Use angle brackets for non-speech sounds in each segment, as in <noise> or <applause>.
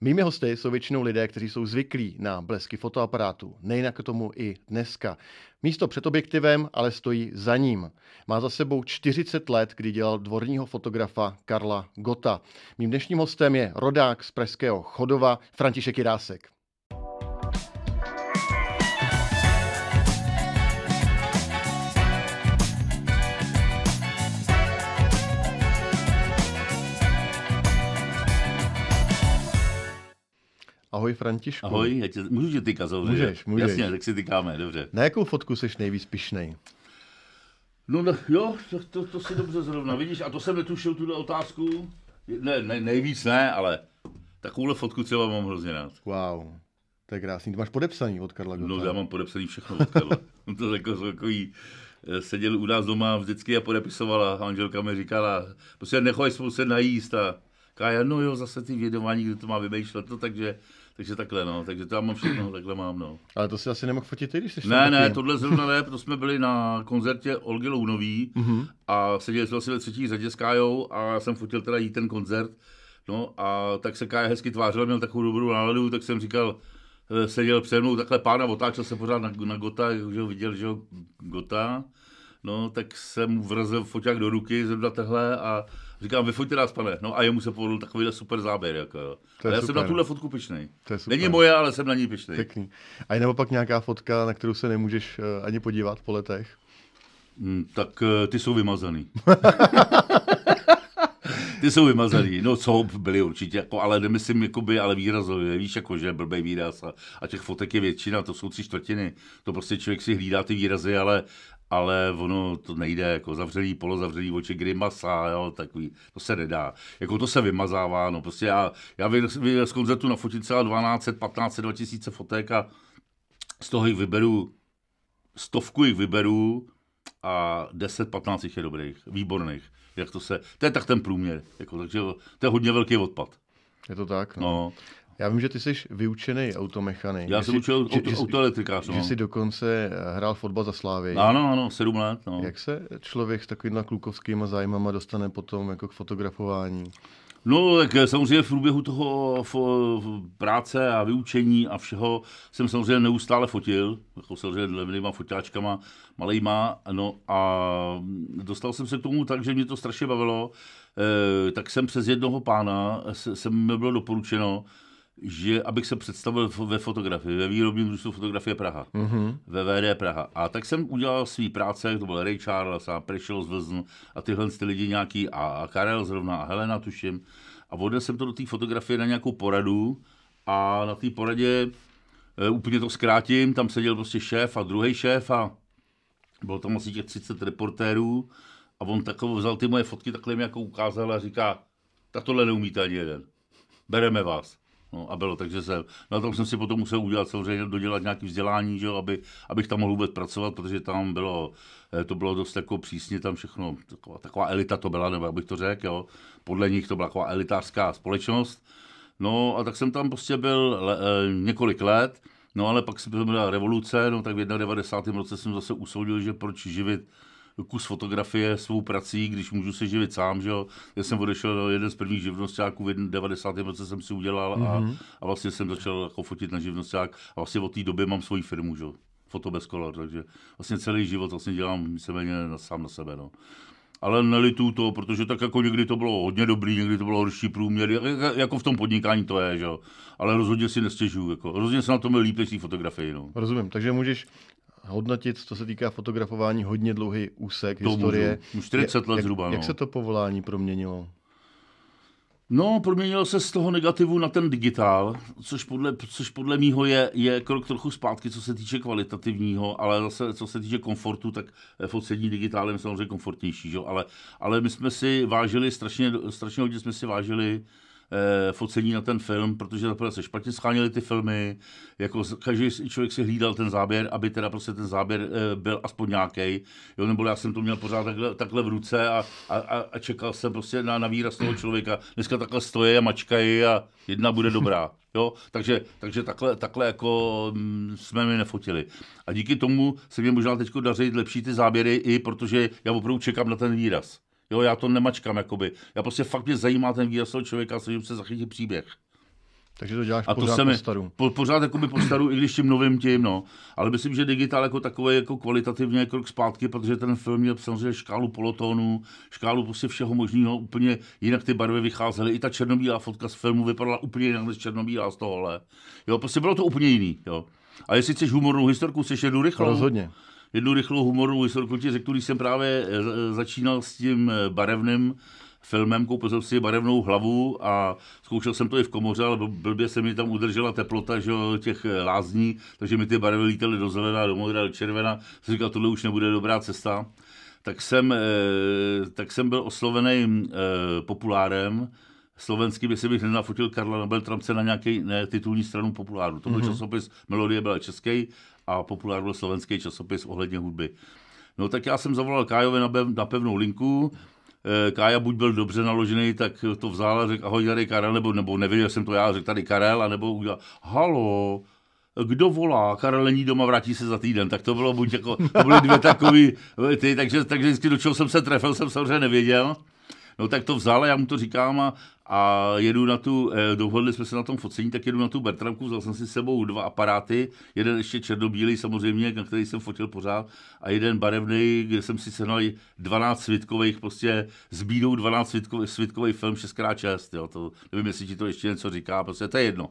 Mými hosty jsou většinou lidé, kteří jsou zvyklí na blesky fotoaparátu, nejinak tomu i dneska. Místo před objektivem ale stojí za ním. Má za sebou 40 let, kdy dělal dvorního fotografa Karla Gota. Mým dnešním hostem je rodák z pražského Chodova František Jirásek. Ahoj Františku. Ahoj, já tě, můžu tě týkat samozřejmě? Můžeš, můžeš. Jasně, tak si tykáme, dobře. Na jakou fotku jsi nejvíc pišnej? No, no jo, to, to, to si dobře zrovna, vidíš, a to jsem netušil, tuhle otázku. Ne, ne, nejvíc ne, ale takovouhle fotku třeba mám hrozně rád. Wow, to je krásný. Ty máš podepsaný od Karla Gota. No já mám podepsaný všechno od Karla. <laughs> On to jako takový, eh, seděl u nás doma vždycky a podepisovala. Anželka mi říkala, prostě nechoj spolu se najíst a Kája, no jo, zase ty vědomání, kdo to má vymýšlet, to no, takže takže takhle, no, takže tam mám všechno, <clears throat> takhle mám, no. Ale to si asi nemohl fotit ty, když jsi Ne, ne, tohle zrovna ne, to jsme byli na koncertě Olgy Lounový mm-hmm. a seděli jsme asi ve třetí řadě s Kájou a já jsem fotil teda jí ten koncert, no a tak se Kája hezky tvářil, měl takovou dobrou náladu, tak jsem říkal, eh, seděl přede mnou takhle pána, otáčel se pořád na, na Gota, už ho viděl, že ho Gota, no, tak jsem vrazil foťák do ruky, zrovna tehle a říkám, vyfoťte nás, pane. No a jemu se povedl takovýhle super záběr. Jako, jo. To je a já super. jsem na tuhle fotku pišnej. To je super. Není moje, ale jsem na ní pišnej. Pěkný. A je pak nějaká fotka, na kterou se nemůžeš eh, ani podívat po letech? Hmm, tak eh, ty jsou vymazaný. <laughs> ty jsou vymazaný. No co, byly určitě, jako, ale nemyslím jakoby, ale výrazově, víš, jako, že blbej výraz a, a těch fotek je většina, to jsou tři čtvrtiny. To prostě člověk si hlídá ty výrazy, ale, ale ono to nejde, jako zavřelý, polozavřelý oči, grimasa, jo, takový, to se nedá. Jako to se vymazává, no, prostě já, já vyjel z koncertu na nafotit třeba 12, 15, 2000 fotek a z toho jich vyberu, stovku jich vyberu a 10, 15 jich je dobrých, výborných. Jak to se, to je tak ten průměr, jako, takže to je hodně velký odpad. Je to tak? No. no. Já vím, že ty jsi vyučený automechanik. Já jsem jsi, učil autoelektrikář. Že, no. že jsi dokonce eh, hrál fotbal za Slávy. Ano, ano, sedm let. No. Jak se člověk s takovýmhle klukovskými zájmama dostane potom jako k fotografování? No, tak eh, samozřejmě v průběhu toho eh, f, práce a vyučení a všeho jsem samozřejmě neustále fotil, jako samozřejmě levnýma fotáčkama, malejma, no a dostal jsem se k tomu tak, že mě to strašně bavilo, e, tak jsem přes jednoho pána, se, se mi bylo doporučeno, že abych se představil ve fotografii, ve výrobním družstvu fotografie Praha, mm-hmm. ve VD Praha. A tak jsem udělal svý práce, to byl Ray Charles a Prešel z Vlzn a tyhle ty lidi nějaký a, Karel zrovna a Helena tuším. A vodil jsem to do té fotografie na nějakou poradu a na té poradě e, úplně to zkrátím, tam seděl prostě šéf a druhý šéf a bylo tam asi těch 30 reportérů a on takovou vzal ty moje fotky, takhle mi jako ukázal a říká, tak tohle neumíte ani jeden, bereme vás. No a bylo, takže se, na no, tom jsem si potom musel udělat, samozřejmě dodělat nějaké vzdělání, že jo, aby, abych tam mohl vůbec pracovat, protože tam bylo, eh, to bylo dost jako přísně tam všechno, taková, taková elita to byla, nebo abych to řekl, jo. Podle nich to byla taková elitářská společnost. No a tak jsem tam prostě byl le, e, několik let, no ale pak se byla revoluce, no tak v 91. roce jsem zase usoudil, že proč živit kus fotografie svou prací, když můžu se živit sám, že jo. Já jsem odešel jeden z prvních živnostáků, v 90. roce jsem si udělal a, mm-hmm. a vlastně jsem začal jako fotit na živnosták a vlastně od té doby mám svoji firmu, že jo. Foto bez kolor, takže vlastně celý život vlastně dělám víceméně sám na sebe, no ale nelitu to, protože tak jako někdy to bylo hodně dobrý, někdy to bylo horší průměr, jako v tom podnikání to je, že? ale rozhodně si nestěžuju, jako. rozhodně se na tom líp než fotografii. No. Rozumím, takže můžeš hodnotit, co se týká fotografování, hodně dlouhý úsek to historie. Můžu. 40 let jak, zhruba. Jak, no. jak se to povolání proměnilo? No, proměnilo se z toho negativu na ten digitál, což podle, což podle mýho je, je krok trochu zpátky, co se týče kvalitativního, ale zase co se týče komfortu, tak focení digitálem samozřejmě komfortnější, že? Ale, ale my jsme si vážili, strašně, strašně hodně jsme si vážili uh, eh, focení na ten film, protože zaprvé se špatně scháněly ty filmy, jako každý člověk si hlídal ten záběr, aby teda prostě ten záběr eh, byl aspoň nějaký. jo, nebo já jsem to měl pořád takhle, takhle v ruce a, a, a čekal jsem prostě na, na výraz toho člověka. Dneska takhle stojí a mačkají a jedna bude dobrá. Jo, takže, takže takhle, takhle jako mm, jsme mi nefotili. A díky tomu se mě možná teď dařit lepší ty záběry i protože já opravdu čekám na ten výraz. Jo, já to nemačkám, jakoby. Já prostě fakt mě zajímá ten výraz toho člověka, snažím se zachytit příběh. Takže to děláš a pořád to se mi, po staru. Po, pořád jako by po staru, i když tím novým tím, no. Ale myslím, že digitál jako takový jako kvalitativně krok zpátky, protože ten film měl samozřejmě škálu polotónů, škálu prostě všeho možného, úplně jinak ty barvy vycházely. I ta černobílá fotka z filmu vypadala úplně jinak než černobílá z tohohle. Jo, prostě bylo to úplně jiný, jo. A jestli chceš humornou historku, chceš jednu rychlou. Rozhodně jednu rychlou humorovou historiku ti když jsem právě eh, eh, začínal s tím eh, barevným filmem, koupil jsem si barevnou hlavu a zkoušel jsem to i v komoře, ale blbě se mi tam udržela teplota že, těch lázní, takže mi ty barvy lítaly do zelená, do modrá, do červená. Jsem říkal, tohle už nebude dobrá cesta. Tak jsem, tak jsem byl oslovený populárem, Slovenský, by jestli bych nenafotil Karla na Beltramce na nějaké ne, titulní stranu populáru. To byl mm-hmm. časopis Melodie byla český a populár byl slovenský časopis ohledně hudby. No tak já jsem zavolal Kájovi na, na pevnou linku, eh, Kája buď byl dobře naložený, tak to vzal a řekl, ahoj, tady Karel, nebo, nebo nevěděl jsem to já, řekl tady Karel, a nebo udělal, halo, kdo volá, Karel není doma, vrátí se za týden, tak to bylo buď jako, to byly dvě takový, eh, ty, takže, takže vždycky do čeho jsem se trefil, jsem samozřejmě nevěděl. No tak to vzal a já mu to říkám a, a jedu na tu, eh, dohodli jsme se na tom focení, tak jedu na tu Bertramku, vzal jsem si sebou dva aparáty, jeden ještě černobílý samozřejmě, na který jsem fotil pořád, a jeden barevný, kde jsem si sehnal 12 svitkových, prostě s bídou 12 svitkový, svitkový film 6x6, jo, to, nevím, jestli ti to ještě něco říká, prostě to je jedno.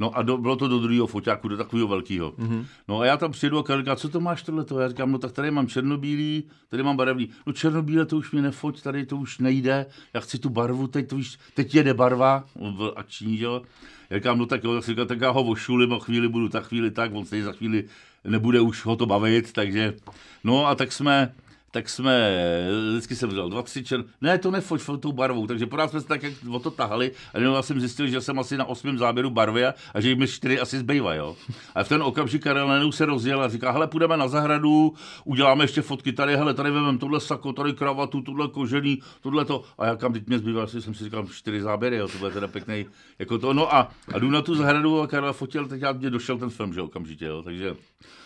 No a do, bylo to do druhého foťáku, do takového velkého. Mm-hmm. No a já tam přijedu a říkám, co to máš tohle? Já říkám, no tak tady mám černobílý, tady mám barevný. No černobílé to už mi nefoť, tady to už nejde, já chci tu barvu, teď to víš teď je jede barva, on byl akční, jo. Já říkám, no tak jo, tak, říkám, tak já ho vošulím a chvíli budu, tak chvíli tak, on se za chvíli nebude už ho to bavit, takže, no a tak jsme, tak jsme, vždycky jsem vzal 20 čer, ne, to nefoť tou barvou, takže pořád jsme se tak jak o to tahali a jenom jsem zjistil, že jsem asi na osmém záběru barvy a, že jim čtyři asi zbývají, jo. A v ten okamžik Karel Nenu se rozjel a říká, hele, půjdeme na zahradu, uděláme ještě fotky tady, hele, tady vememe tohle sako, tady kravatu, tohle kožený, tohle to. A já kam teď mě zbývá, asi jsem si říkal, čtyři záběry, jo, to bude teda pěkný, jako to. No a, a jdu na tu zahradu a Karel fotil, tak já mě došel ten film, že okamžitě, jo, takže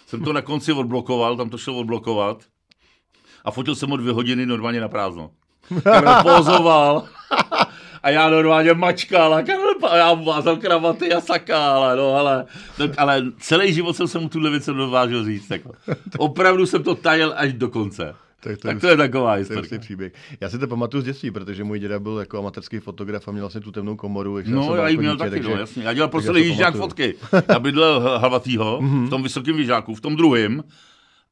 jsem to na konci odblokoval, tam to šlo odblokovat a fotil jsem ho dvě hodiny normálně na prázdno. Karel pozoval a já normálně mačkal a Karel, a já vázal kravaty a A no ale, tak, ale celý život jsem se mu tuhle věc dovážil říct. tak. Jako. Opravdu jsem to tajil až do konce. Tak to, tak to je, je taková historie. příběh. Já si to pamatuju z dětství, protože můj děda byl jako amatérský fotograf a měl vlastně tu temnou komoru. No, já ji jako měl dítě, taky, takže, no, jasně. Já dělal prostě jižák fotky. Já bydlel Havatýho mhm. v tom vysokém výžáku, v tom druhém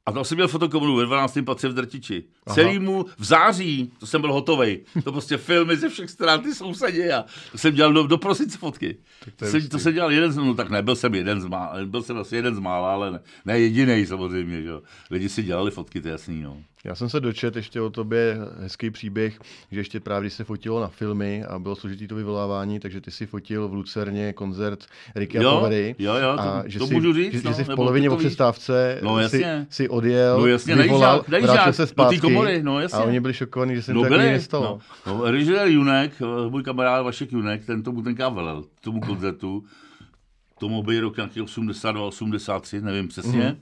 a tam jsem měl fotokomunu ve 12. patře v Drtiči. Aha. celýmu v září, to jsem byl hotový. To prostě <laughs> filmy ze všech stran, ty sousedě a to jsem dělal do, do prosince fotky. to, jsem, to jsem dělal jeden z, no tak nebyl jsem jeden z mála, byl jsem asi jeden z mála, ale ne, ne jediný samozřejmě, že Lidi si dělali fotky, to je jasný, no. Já jsem se dočet ještě o tobě hezký příběh, že ještě právě se fotilo na filmy a bylo složitý to vyvolávání, takže ty si fotil v Lucerně koncert Ricky jo, a Povery. Jo, jo, to, a že to si, můžu říct. Že, no, že jsi v polovině o přestávce no, jasně. si, si odjel, no, jasně, vyvolal, nejžák, nejžák, vrátil se zpátky komory, no jasně. A oni byli šokovaní, že se no, byli, nestalo. No. No, režisér Junek, eh, můj kamarád Vašek Junek, ten tomu tenká velel, tomu koncertu. Tomu byl rok nějaký 82, 83, nevím přesně. Mm-hmm.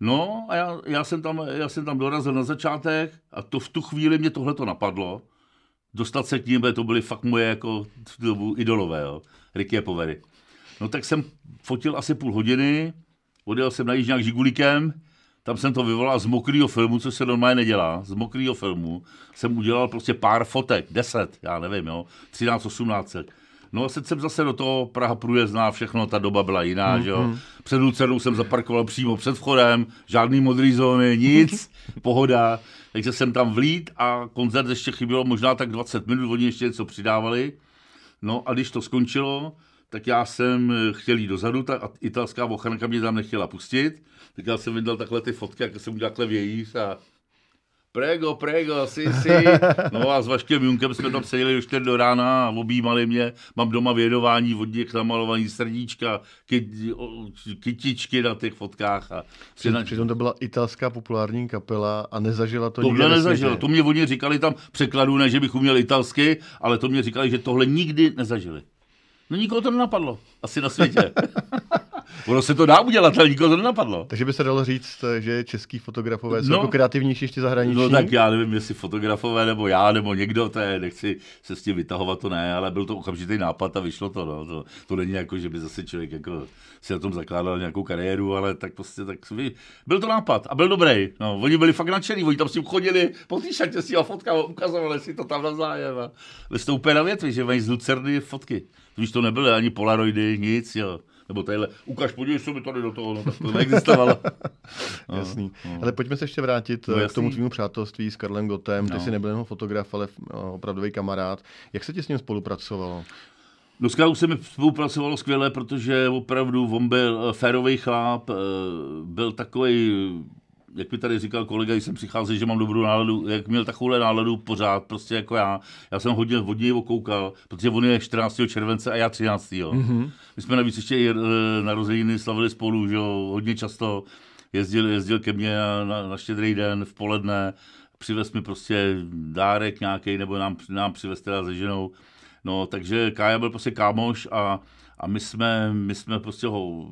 No a já, já, jsem tam, já jsem tam dorazil na začátek a to v tu chvíli mě tohle to napadlo. Dostat se k ním, to byly fakt moje jako v dobu idolové, jo. Ricky Povery. No tak jsem fotil asi půl hodiny, odjel jsem na Jižňák žigulíkem, tam jsem to vyvolal z mokrého filmu, co se normálně nedělá, z mokrého filmu jsem udělal prostě pár fotek, deset, já nevím, jo, 13, 18. No a jsem zase do toho Praha průjezdná, všechno, ta doba byla jiná, mm, že jo. Mm. Před Lucernou jsem zaparkoval přímo před vchodem, žádný modrý zóny, nic, <laughs> pohoda. Takže jsem tam vlít a koncert ještě chybělo možná tak 20 minut, oni ještě něco přidávali. No a když to skončilo, tak já jsem eh, chtěl jít dozadu, ta italská ochranka mě tam nechtěla pustit, tak já jsem vydal takhle ty fotky, jak jsem udělal takhle vějíř a prego, prego, si, si. <laughs> No a s Vaškem Junkem jsme tam seděli do 4 do rána a objímali mě. Mám doma vědování od nich namalovaný srdíčka, kytičky na těch fotkách. A Při, na... Přitom to byla italská populární kapela a nezažila to Tohle nezažila, to mě oni říkali tam překladu, ne, že bych uměl italsky, ale to mě říkali, že tohle nikdy nezažili. No nikoho to nenapadlo. Asi na světě. <laughs> Ono se to dá udělat, ale nikdo to nenapadlo. Takže by se dalo říct, že český fotografové jsou no, jako kreativnější ještě zahraniční? No tak já nevím, jestli fotografové nebo já nebo někdo, to je, nechci se s tím vytahovat, to ne, ale byl to okamžitý nápad a vyšlo to. No. To, to není jako, že by zase člověk jako si na tom zakládal nějakou kariéru, ale tak prostě tak by, byl to nápad a byl dobrý. No, oni byli fakt nadšený, oni tam s tím chodili, po té šatě si a fotka ukazovali si to tam navzájem. Vy jste úplně na větvi, že mají z Lucerny fotky. Když to nebyly ani polaroidy, nic, jo nebo tadyhle, ukaž, podívej se mi tady do toho, no, tak to neexistovalo. <laughs> No, no, jasný. No. Ale pojďme se ještě vrátit no, eh, k tomu tvému přátelství s Karlem Gotem. Ty no. jsi nebyl jenom fotograf, ale eh, opravdový kamarád. Jak se ti s ním spolupracovalo? No s Karou se mi spolupracovalo skvěle, protože opravdu on byl eh, férový chláp, byl takový jak mi tady říkal kolega, když jsem přicházel, že mám dobrou náladu, jak měl takovou náladu pořád, prostě jako já. Já jsem hodně od něj okoukal, protože on je 14. července a já 13. Mm-hmm. My jsme navíc ještě i e, narozeniny slavili spolu, že jo, hodně často. Jezdil, jezdil ke mně na, na štědrý den v poledne, přivez mi prostě dárek nějaký, nebo nám, nám přivez teda se ženou. No, takže Kája byl prostě kámoš a, a my, jsme, my jsme prostě ho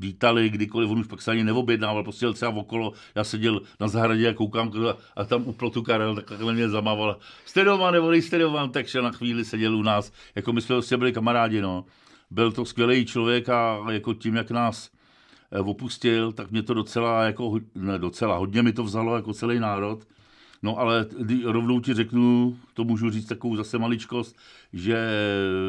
vítali kdykoliv, on už pak se ani neobjednával, prostě jel třeba okolo, já seděl na zahradě a koukám a tam u plotu Karel takhle mě zamával. Jste doma nebo nejste doma, tak šel na chvíli, seděl u nás, jako my jsme prostě byli kamarádi, no. Byl to skvělý člověk a jako tím, jak nás eh, opustil, tak mě to docela, jako, ne, docela hodně mi to vzalo jako celý národ. No ale rovnou ti řeknu, to můžu říct takovou zase maličkost, že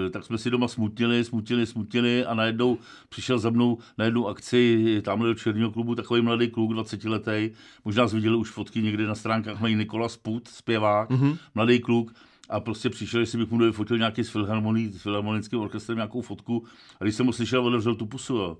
eh, tak jsme si doma smutnili, smutnili, smutnili a najednou přišel za mnou na jednu akci tamhle do Černího klubu takový mladý kluk, 20 letý, možná jsi viděl už fotky někde na stránkách, mají Nikola Sput, zpěvák, mm-hmm. mladý kluk, a prostě přišel, jestli bych mu fotil nějaký s, filharmoni, s filharmonickým orchestrem nějakou fotku a když jsem ho slyšel, odevřel tu pusu. Jo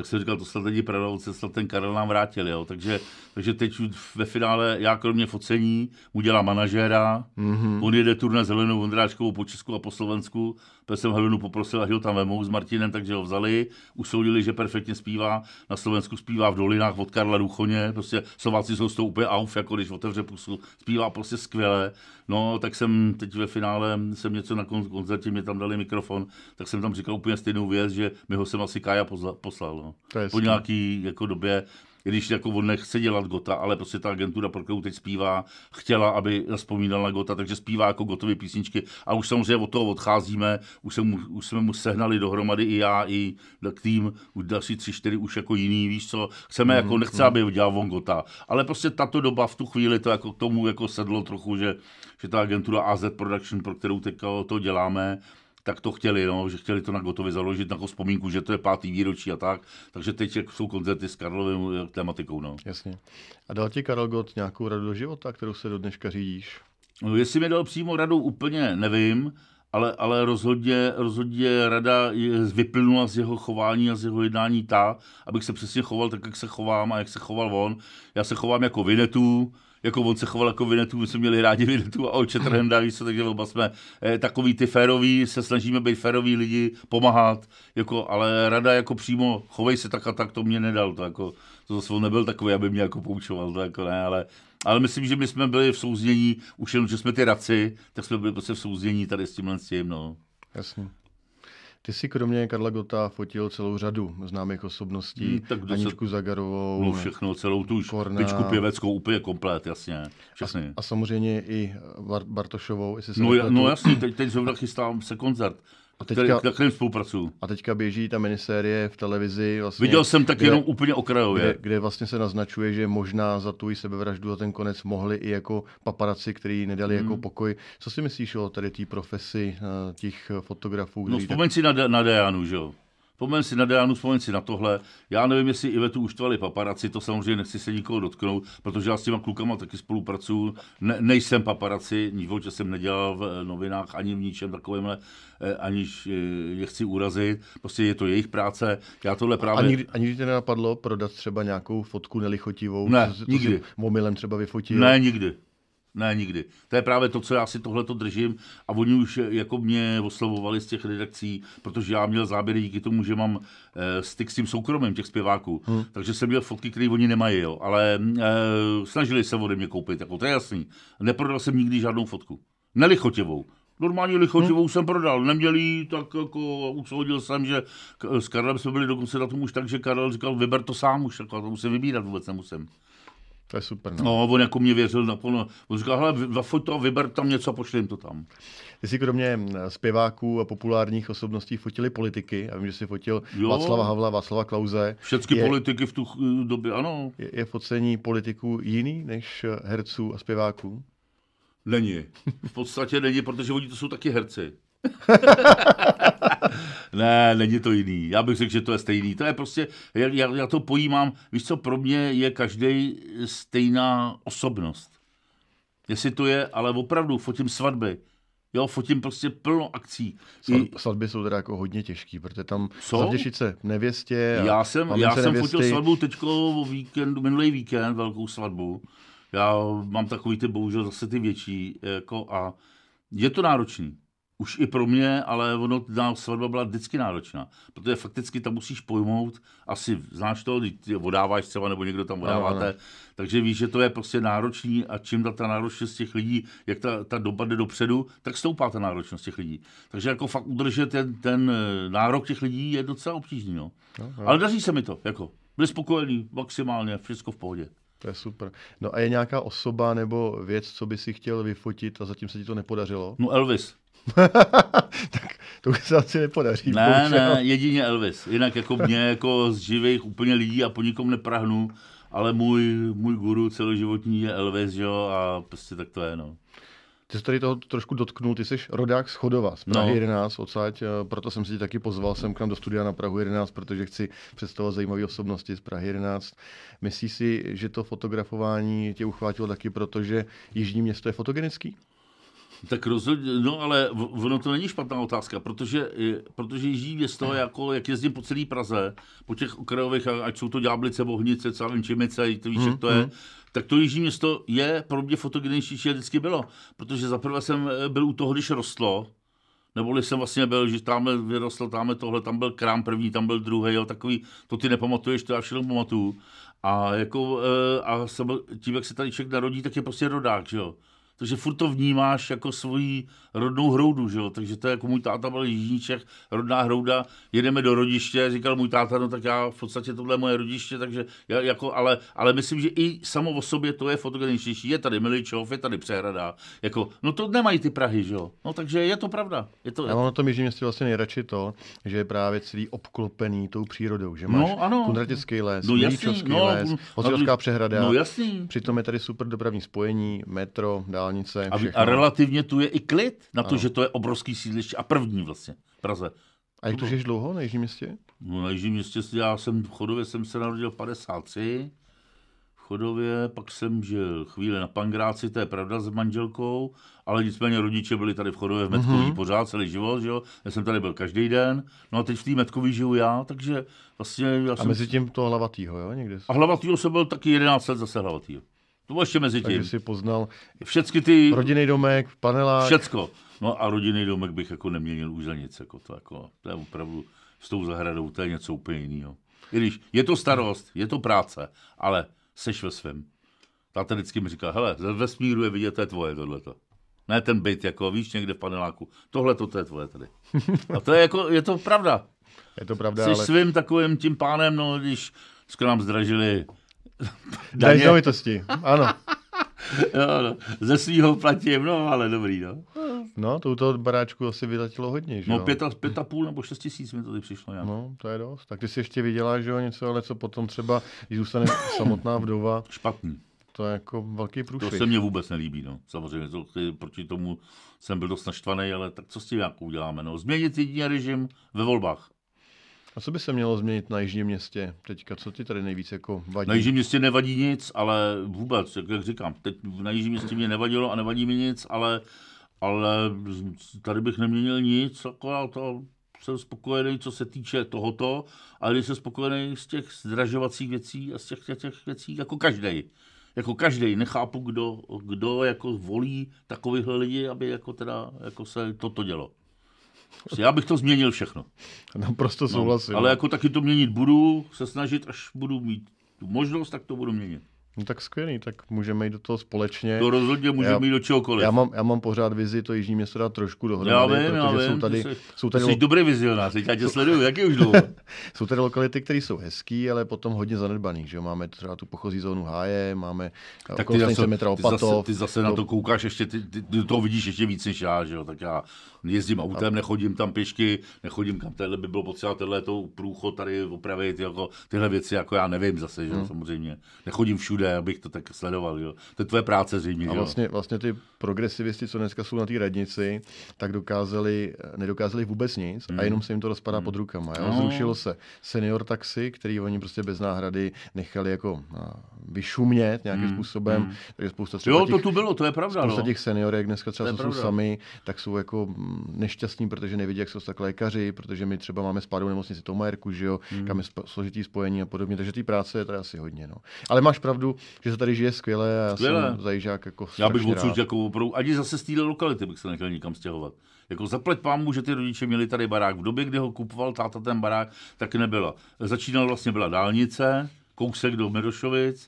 tak jsem říkal, to snad není pravda, se snad ten Karel nám vrátil, jo. Takže, takže teď ve finále já kromě focení udělám manažera, manažéra, mm-hmm. on jede tur na zelenou Vondráčkovou po Česku a po Slovensku protože jsem Helenu poprosil a ho tam vemou s Martinem, takže ho vzali, usoudili, že perfektně zpívá, na Slovensku zpívá v dolinách od Karla Duchoně, prostě Slováci jsou s tou úplně auf, jako když otevře pusu, zpívá prostě skvěle, no tak jsem teď ve finále, jsem něco na koncertě, mi tam dali mikrofon, tak jsem tam říkal úplně stejnou věc, že mi ho jsem asi Kaja poslal, no. po nějaký jako době když jako on nechce dělat Gota, ale prostě ta agentura, pro kterou teď zpívá, chtěla, aby vzpomínal na Gota, takže zpívá jako Gotovy písničky a už samozřejmě od toho odcházíme, už, mu, už jsme mu sehnali dohromady i já, i tým, už další tři, čtyři, už jako jiný, víš co, chceme mm, jako, mhm, nechce, mm. aby udělal on Gota, ale prostě tato doba v tu chvíli to jako k tomu jako sedlo trochu, že, že ta agentura AZ Production, pro kterou teď to děláme, tak to chtěli, no, že chtěli to na Gotově založit jako vzpomínku, že to je pátý výročí a tak. Takže teď jsou koncerty s Karlovým eh, tematikou. No. Jasně. A dal ti Karel Gott nějakou radu do života, kterou se do dneška řídíš? No, jestli mi dal přímo radu, úplně nevím, ale, ale rozhodně, rozhodně rada vyplnula z jeho chování a z jeho jednání ta, abych se přesně choval tak, jak se chovám a jak se choval on. Já se chovám jako Vinetu, jako on se choval jako Vinetu, my jsme měli rádi Vinetu a oče Trhenda, víš co, takže oba jsme eh, takový ty féroví, se snažíme být féroví lidi, pomáhat, jako, ale rada jako přímo, chovej se tak a tak, to mě nedal, to jako, to zase on nebyl takový, aby mě jako poučoval, to jako ne, ale, ale myslím, že my jsme byli v souznění, už jenom, že jsme ty raci, tak jsme byli prostě v souznění tady s tímhle s tím, no. Jasně. Ty si kromě Karla Gota fotil celou řadu známých osobností, hmm, tak Aničku se... Zagarovou, no všechno, celou tu Korna, pičku pěveckou úplně komplet, jasně. A, a samozřejmě i Bartošovou, jestli se No, ja, no jasně, teď, teď zrovna chystám se koncert a teďka, který, kterém spolupracuju. A teďka běží ta minisérie v televizi. Vlastně, Viděl jsem tak kde, jenom úplně okrajově. Kde, kde vlastně se naznačuje, že možná za tu sebevraždu a ten konec mohli i jako paparaci, kteří nedali jako hmm. jako pokoj. Co si myslíš o tady té profesi eh, těch fotografů? No vzpomeň tak... si na, na Dianu, že jo? Vzpomeň si na Dianu, vzpomeň si na tohle. Já nevím, jestli Ivetu uštvali paparaci, to samozřejmě nechci se nikoho dotknout, protože já s těma klukama taky spolupracuju. Ne, nejsem paparaci, nikdo, že jsem nedělal v eh, novinách ani v ničem takovémhle, eh, aniž eh, je chci urazit. Prostě je to jejich práce. Já tohle právě... nikdy, ani ti nenapadlo prodat třeba nějakou fotku nelichotivou? Ne, nikdy. Omylem třeba vyfotil? Ne, nikdy. Ne, nikdy. To je právě to, co já si tohle to držím a oni už eh, jako mě oslovovali z těch redakcí, protože já měl záběry díky tomu, že mám e, styk s tím soukromým těch zpěváků, hmm. takže jsem měl fotky, které oni nemají, jo. ale e, snažili se ode mě koupit, jako, to je jasný. Neprodal jsem nikdy žádnou fotku. Nelichotivou. Normálně lichotivou hmm. jsem prodal, neměl jí, tak jako usoudil jsem, že s Karlem jsme byli dokonce na tom už tak, že Karel říkal, vyber to sám už, jako, to musím vybírat, vůbec nemusím. To je super. No, no on jako mě věřil naplno. On říkal, hele, zafuj to, vyber tam něco, pošlím to tam. Ty jsi kromě zpěváků a populárních osobností fotili politiky. Já vím, že jsi fotil jo. Václava Havla, Václava Klauze. Všechny je, politiky v tu době, ano. Je, je focení politiků jiný než eh, herců a zpěváků? Není. V podstatě není, protože oni to jsou taky herci. <laughs> ne, není to jiný. Já bych řekl, že to je stejný. To je prostě, já, já to pojímám, víš co, pro mě je každý stejná osobnost. Jestli to je, ale opravdu fotím svatby, Jo, fotím prostě plno akcí. Svat, I... Svatby jsou teda jako hodně těžký, protože tam zavděšit se nevěstě. A já jsem, já jsem nevěstej. fotil svatbu teďko víkendu, minulý víkend, velkou svatbu. Já mám takový ty, bohužel zase ty větší, jako a je to náročný už i pro mě, ale ono, ta svatba byla vždycky náročná, protože fakticky tam musíš pojmout, asi znáš to, ty vodáváš třeba, nebo někdo tam vodáváte, no, no. takže víš, že to je prostě náročný a čím ta, ta náročnost těch lidí, jak ta, ta doba jde dopředu, tak stoupá ta náročnost těch lidí. Takže jako fakt udržet ten, ten eh, nárok těch lidí je docela obtížný, no. no. No, Ale daří se mi to, jako. Byli spokojení maximálně, všechno v pohodě. To je super. No a je nějaká osoba nebo věc, co by si chtěl vyfotit a zatím se ti to nepodařilo? No Elvis. <laughs> tak to se asi nepodaří. Ne, bohužel. ne, jedině Elvis. Jinak jako mě, jako z živých úplně lidí a po nikom neprahnu, ale můj, můj guru celoživotní je Elvis, jo, a prostě tak to je, no. Ty jsi tady toho trošku dotknul, ty jsi rodák z Chodova, z Prahy no. 11, odsaď, eh, proto jsem si tě taky pozval jsem k nám do studia na Prahu 11, protože chci představovat zajímavé osobnosti z Prahy 11. Myslíš si, že to fotografování tě uchvátilo taky, protože Jižní město je fotogenický? Tak rozhodně, no ale ono to není špatná otázka, protože, protože z toho, jako, jak jezdím po celé Praze, po těch okrajových, ať jsou to Ďáblice, Bohnice, co nevím, Čimice, to víš, hmm, jak to je, mm-hmm. tak to Jižní město je pro mě fotogenější, než vždycky bylo, protože zaprvé jsem eh, byl u toho, když rostlo, Neboli jsem vlastně byl, že tam vyrostl, tam tohle, tam byl krám první, tam byl druhý, jo, takový, to ty nepamatuješ, to já všechno pamatuju. A jako, eh, a tím, jak se tady člověk narodí, tak je prostě rodák, že jo takže furt to vnímáš jako svoji rodnou hroudu, že jo? takže to je jako můj táta byl Čech, rodná hrouda, jedeme do rodiště, říkal můj táta, no tak já v podstatě tohle je moje rodiště, takže já jako, ale, ale myslím, že i samo o sobě to je fotogeničtější, je tady Miličov, je tady Přehrada, jako, no to nemají ty Prahy, že jo, no takže je to pravda. Je to, já mám na tom Jižní městě vlastně nejradši to, že je právě celý obklopený tou přírodou, že no, máš no, ano. kundratický les, no, jasný, no, les, no, no, přehrada, no, jasný. přitom je tady super dopravní spojení, metro, dál dálnice. A, a relativně tu je i klid na to, ano. že to je obrovský sídliště a první vlastně v Praze. A jak to žiješ dlouho na Jižním městě? No, na Jižním městě já jsem v Chodově jsem se narodil v 53, v Chodově, pak jsem žil chvíli na Pangráci, to je pravda, s manželkou, ale nicméně rodiče byli tady v Chodově v mhm. Metkový mm-hmm. pořád celý život, že jo? Já jsem tady byl každý den, no a teď v té Metkový žiju já, takže vlastně... Já jsem... A mezi tím to hlavatýho, jo? Někde? A hlavatýho jsem byl taky 11 let zase hlavatýho. To bylo ještě mezi tím. Takže si poznal všechny ty... Rodinný domek, panela. Všecko. No a rodinný domek bych jako neměnil už za nic. Jako to, jako, to je opravdu s tou zahradou, to je něco úplně jiného. I když je to starost, je to práce, ale seš ve svém. Táta vždycky mi říká, hele, ze vesmíru je vidět, to je tvoje tohleto. Ne ten byt, jako víš, někde v paneláku. Tohle to je tvoje tady. A to je jako, je to pravda. Je to pravda, Jsi ale... svým takovým tím pánem, no když skoro nám zdražili Daně. z ano. no, no. Ze svého platím, no, ale dobrý, no. No, to u toho baráčku asi vydatilo hodně, že No, pět a, pět a půl nebo šest tisíc mi to tady přišlo, já. No, to je dost. Tak ty si ještě viděla, že jo, něco, ale co potom třeba, když zůstane samotná vdova. Špatný. To je jako velký průšvih. To se mně vůbec nelíbí, no. Samozřejmě, to, ty, proti tomu jsem byl dost naštvaný, ale tak co s tím jako uděláme, no. Změnit jediný režim ve volbách. A co by se mělo změnit na Jižním městě teďka? Co ti tady nejvíc jako vadí? Na Jižním městě nevadí nic, ale vůbec, jak, jak říkám, teď na Jižním městě mě nevadilo a nevadí mi nic, ale, ale tady bych neměnil nic, akorát to jsem spokojený, co se týče tohoto, ale jsem spokojený z těch zdražovacích věcí a z těch, těch, těch věcí jako každý. Jako každý, nechápu, kdo, kdo jako volí takovýchhle lidi, aby jako teda jako se toto dělo. Prostě já bych to změnil všechno. Naprosto no, souhlasím. No, ale jako taky to měnit budu, se snažit, až budu mít tu možnost, tak to budu měnit. No tak skvělý, tak můžeme jít do toho společně. To rozhodně můžeme já, jít do čehokoliv. Já mám, já mám pořád vizi to jižní město dát trošku dohromady, já vím, protože já vím, jsou tady... Jsi, jsou tady jsi lo... dobrý vizionář, já tě sleduju, jaký už dlouho. <laughs> jsou tady lokality, které jsou hezký, ale potom hodně zanedbaný, že máme třeba tu pochozí zónu Háje, máme eh, tak ty zase, metra Opatov. Ty zase, ty zase to... na no- to koukáš ještě, ty, ty, ty to vidíš ještě víc než já, že jo, tak já jezdím autem, a... nechodím tam pěšky, nechodím kam tady by bylo potřeba tenhle to průchod tady opravit, jako, tyhle věci, jako já nevím zase, že hmm. samozřejmě. Nechodím všude všude, abych to tak sledoval. Jo. To je tvoje práce zřejmě. A vlastně, jo? vlastně, vlastně ty progresivisti, co dneska jsou na té radnici, tak dokázali, nedokázali vůbec nic a hmm. jenom se jim to rozpadá hmm. pod rukama. Jo? No. Zrušilo se senior taxi, který oni prostě bez náhrady nechali jako no, vyšumět nějakým hmm. způsobem. Takže spousta třeba jo, těch, to tu bylo, to je pravda. Spousta no. těch seniorek dneska třeba jsou sami, tak jsou jako mm, nešťastní, protože nevidí, jak jsou tak lékaři, protože my třeba máme spadu nemocnici Tomajerku, že jo, mm. kam je složitý spojení a podobně. Takže té práce je tady asi hodně. No. Ale máš pravdu, že se tady žije skvěle a já skvěle. jsem zajížák jako Já bych odsud jako opravdu, ať zase z téhle lokality bych se nechtěl nikam stěhovat. Jako zaplet pámu, že ty rodiče měli tady barák. V době, kdy ho kupoval táta ten barák, tak nebyla. Začínal vlastně byla dálnice, kousek do Medošovic,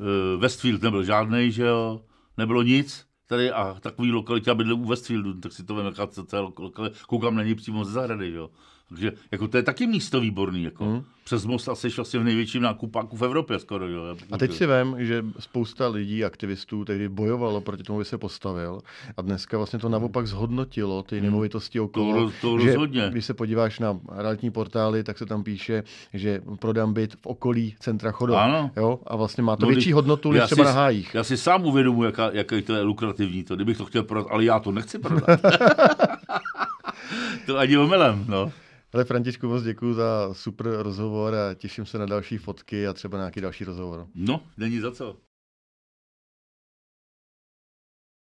eh, Westfield nebyl žádný, že jo, nebylo nic tady a takový lokality, aby u Westfieldu, tak si to vem, jaká celá lokalita, koukám na něj přímo ze zahrady, jo. Takže jako to je taky místo výborný. Jako. Mm. Přes most asi vlastně v největším nákupáku v Evropě skoro. Jo, a teď si vím, že spousta lidí, aktivistů tehdy bojovalo proti tomu, aby se postavil. A dneska vlastně to naopak zhodnotilo ty hmm. nemovitosti okolo. To, to že rozhodně. Když se podíváš na realitní portály, tak se tam píše, že prodám byt v okolí centra Chodova. Ano. Jo? A vlastně má to no, větší hodnotu než třeba si, na hájích. Já si sám uvědomuji, jaká, jaký to je lukrat, lukrativní to, kdybych to chtěl prodat, ale já to nechci prodat. <laughs> to ani omylem, no. Ale Františku, moc děkuji za super rozhovor a těším se na další fotky a třeba na nějaký další rozhovor. No, není za co.